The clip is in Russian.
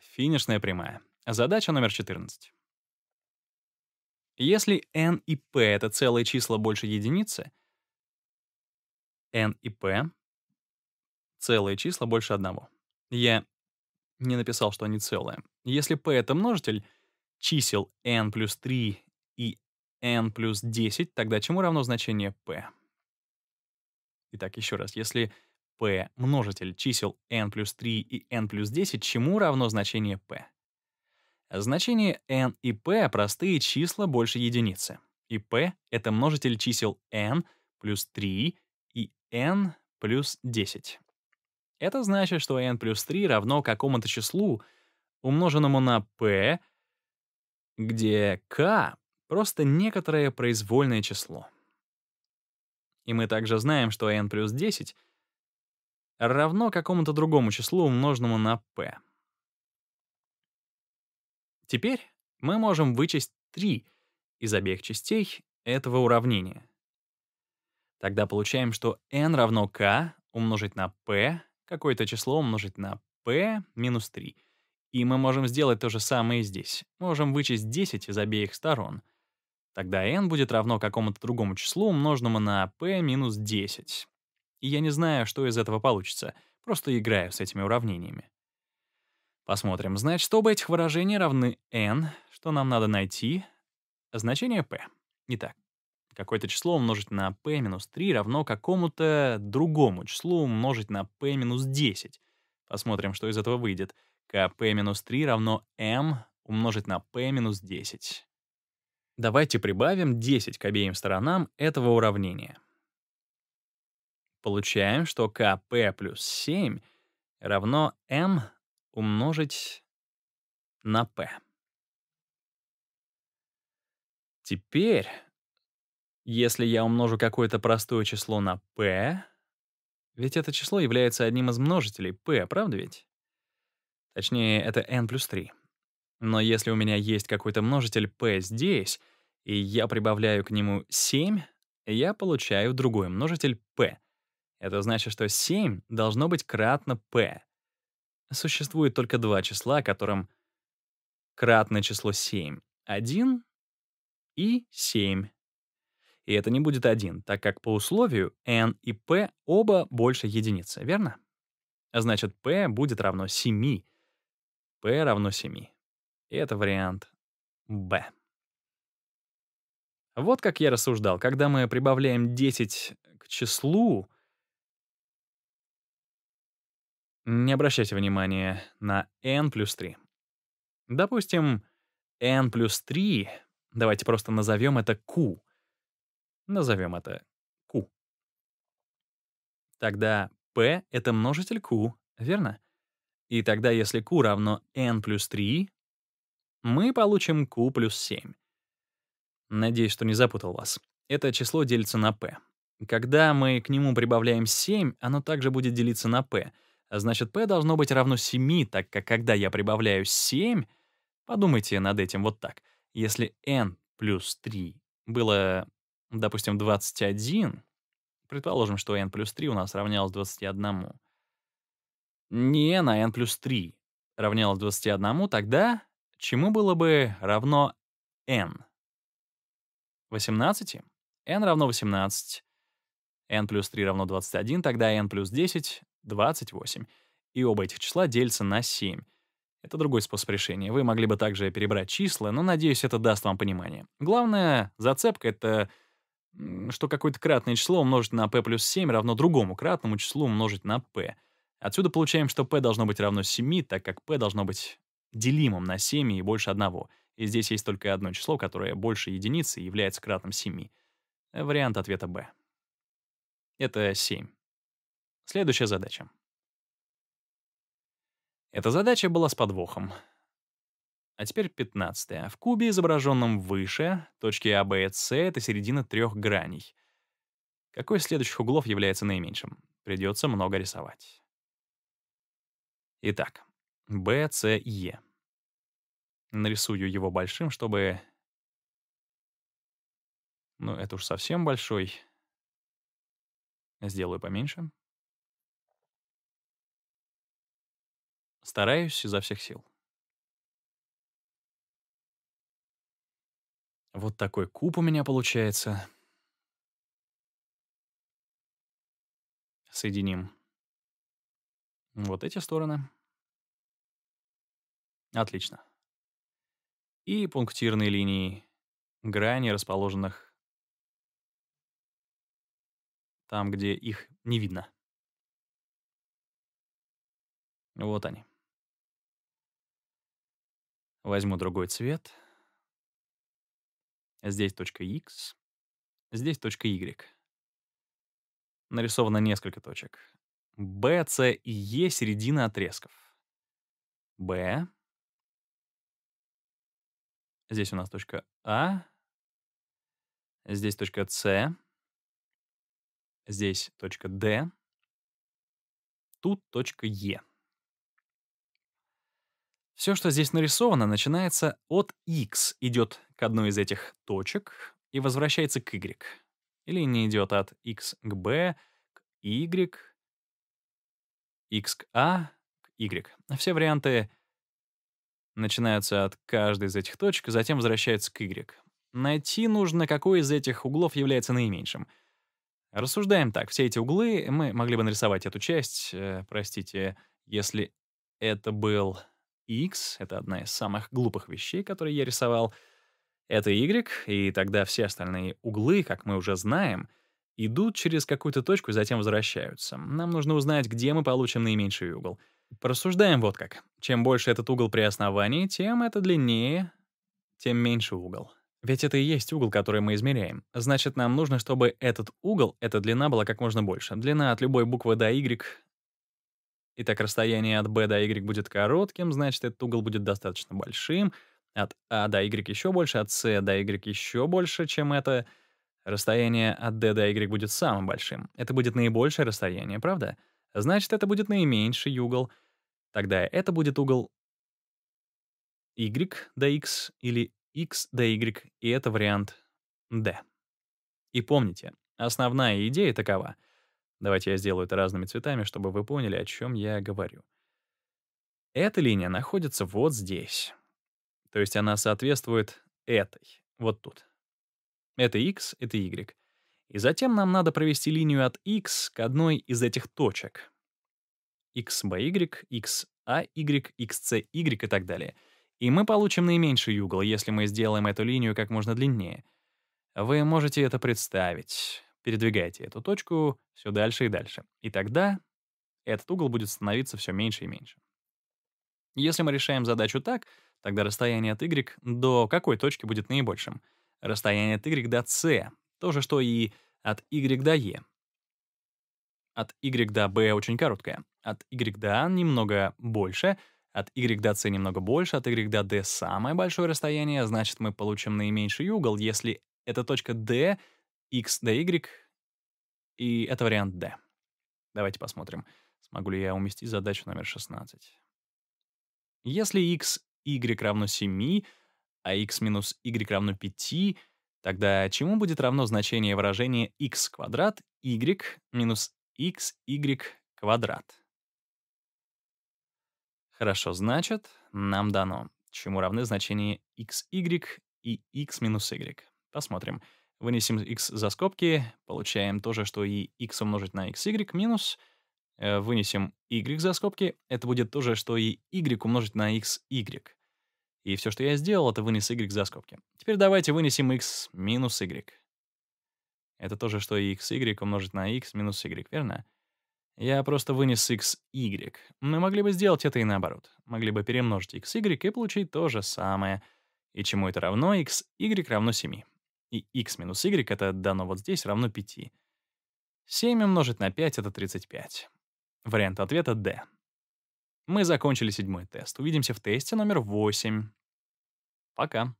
Финишная прямая. Задача номер 14. Если n и p — это целые числа больше единицы, n и p — целые числа больше одного. Я не написал, что они целые. Если p — это множитель чисел n плюс 3 и n плюс 10, тогда чему равно значение p? Итак, еще раз. Если p множитель чисел n плюс 3 и n плюс 10, чему равно значение p. Значения n и p — простые числа больше единицы, и p — это множитель чисел n плюс 3 и n плюс 10. Это значит, что n плюс 3 равно какому-то числу, умноженному на p, где k — просто некоторое произвольное число. И мы также знаем, что n плюс 10 — равно какому-то другому числу, умноженному на p. Теперь мы можем вычесть 3 из обеих частей этого уравнения. Тогда получаем, что n равно k умножить на p, какое-то число умножить на p минус 3. И мы можем сделать то же самое здесь. Можем вычесть 10 из обеих сторон. Тогда n будет равно какому-то другому числу, умноженному на p минус 10 и я не знаю, что из этого получится, просто играю с этими уравнениями. Посмотрим. Значит, оба этих выражения равны n, что нам надо найти значение p. Итак, какое-то число умножить на p минус 3 равно какому-то другому числу умножить на p минус 10. Посмотрим, что из этого выйдет. kp минус 3 равно m умножить на p минус 10. Давайте прибавим 10 к обеим сторонам этого уравнения. Получаем, что КП плюс 7 равно м умножить на п. Теперь, если я умножу какое-то простое число на p, ведь это число является одним из множителей p, правда ведь? Точнее, это n плюс 3. Но если у меня есть какой-то множитель p здесь, и я прибавляю к нему 7, я получаю другой множитель p — это значит, что 7 должно быть кратно p. Существует только два числа, которым кратное число 7 — 1 и 7. И это не будет 1, так как по условию n и p оба больше единицы, верно? значит, p будет равно 7. p равно 7. И это вариант b. Вот как я рассуждал. Когда мы прибавляем 10 к числу, Не обращайте внимания на n плюс 3. Допустим, n плюс 3, давайте просто назовем это q. Назовем это q. Тогда p — это множитель q, верно? И тогда, если q равно n плюс 3, мы получим q плюс 7. Надеюсь, что не запутал вас. Это число делится на p. Когда мы к нему прибавляем 7, оно также будет делиться на p — Значит, p должно быть равно 7, так как когда я прибавляю 7, подумайте над этим вот так. Если n плюс 3 было, допустим, 21, предположим, что n плюс 3 у нас равнялось 21. Не n, а n плюс 3 равнялось 21, тогда чему было бы равно n? 18? n равно 18. n плюс 3 равно 21, тогда n плюс 10 28, и оба этих числа делятся на 7. Это другой способ решения. Вы могли бы также перебрать числа, но, надеюсь, это даст вам понимание. Главная зацепка — это что какое-то кратное число умножить на p плюс 7 равно другому кратному числу умножить на p. Отсюда получаем, что p должно быть равно 7, так как p должно быть делимым на 7 и больше 1. И здесь есть только одно число, которое больше единицы и является кратным 7. Вариант ответа b. Это 7. Следующая задача. Эта задача была с подвохом. А теперь 15. -е. В кубе, изображенном выше, точки А, Б и С — это середина трех граней. Какой из следующих углов является наименьшим? Придется много рисовать. Итак, Б, С, Е. Нарисую его большим, чтобы... Ну, это уж совсем большой. Сделаю поменьше. Стараюсь изо всех сил. Вот такой куб у меня получается. Соединим вот эти стороны. Отлично. И пунктирные линии грани, расположенных там, где их не видно. Вот они. Возьму другой цвет. Здесь точка X. Здесь точка Y. Нарисовано несколько точек. B, C и E — середина отрезков. B. Здесь у нас точка А. Здесь точка С. Здесь точка D. Тут точка Е. E. Все, что здесь нарисовано, начинается от x, идет к одной из этих точек и возвращается к y. Или не идет а от x к b, к y, x к a, «а», к y. Все варианты начинаются от каждой из этих точек, затем возвращаются к y. Найти нужно, какой из этих углов является наименьшим. Рассуждаем так. Все эти углы, мы могли бы нарисовать эту часть, э, простите, если это был X — это одна из самых глупых вещей, которые я рисовал. Это Y, и тогда все остальные углы, как мы уже знаем, идут через какую-то точку и затем возвращаются. Нам нужно узнать, где мы получим наименьший угол. Порассуждаем вот как. Чем больше этот угол при основании, тем это длиннее, тем меньше угол. Ведь это и есть угол, который мы измеряем. Значит, нам нужно, чтобы этот угол, эта длина была как можно больше. Длина от любой буквы до y Итак, расстояние от b до y будет коротким, значит, этот угол будет достаточно большим. От a а до y еще больше, от c до y еще больше, чем это. Расстояние от d до y будет самым большим. Это будет наибольшее расстояние, правда? Значит, это будет наименьший угол. Тогда это будет угол y до x или x до y, и это вариант d. И помните, основная идея такова — Давайте я сделаю это разными цветами, чтобы вы поняли, о чем я говорю. Эта линия находится вот здесь. То есть она соответствует этой, вот тут. Это x, это y. И затем нам надо провести линию от x к одной из этих точек. x by y, x a y, x c y и так далее. И мы получим наименьший угол, если мы сделаем эту линию как можно длиннее. Вы можете это представить. Передвигайте эту точку все дальше и дальше. И тогда этот угол будет становиться все меньше и меньше. Если мы решаем задачу так, тогда расстояние от y до какой точки будет наибольшим? Расстояние от y до c, то же, что и от y до e. От y до b очень короткое, от y до a немного больше, от y до c немного больше, от y до d самое большое расстояние, значит, мы получим наименьший угол, если эта точка d x, d, y, и это вариант d. Давайте посмотрим, смогу ли я уместить задачу номер 16. Если x, y равно 7, а x минус y равно 5, тогда чему будет равно значение выражения x квадрат, y минус x, y квадрат? Хорошо, значит, нам дано, чему равны значения x, y и x минус y. Посмотрим. Вынесем x за скобки, получаем то же, что и x умножить на xy минус. Э, вынесем y за скобки, это будет то же, что и y умножить на xy. И все, что я сделал, это вынес y за скобки. Теперь давайте вынесем x минус y. Это то же, что и xy умножить на x минус y, верно? Я просто вынес xy. Мы могли бы сделать это и наоборот. Могли бы перемножить xy и получить то же самое. И чему это равно? xy равно 7 и x минус y, это дано вот здесь, равно 5. 7 умножить на 5 — это 35. Вариант ответа — D. Мы закончили седьмой тест. Увидимся в тесте номер 8. Пока.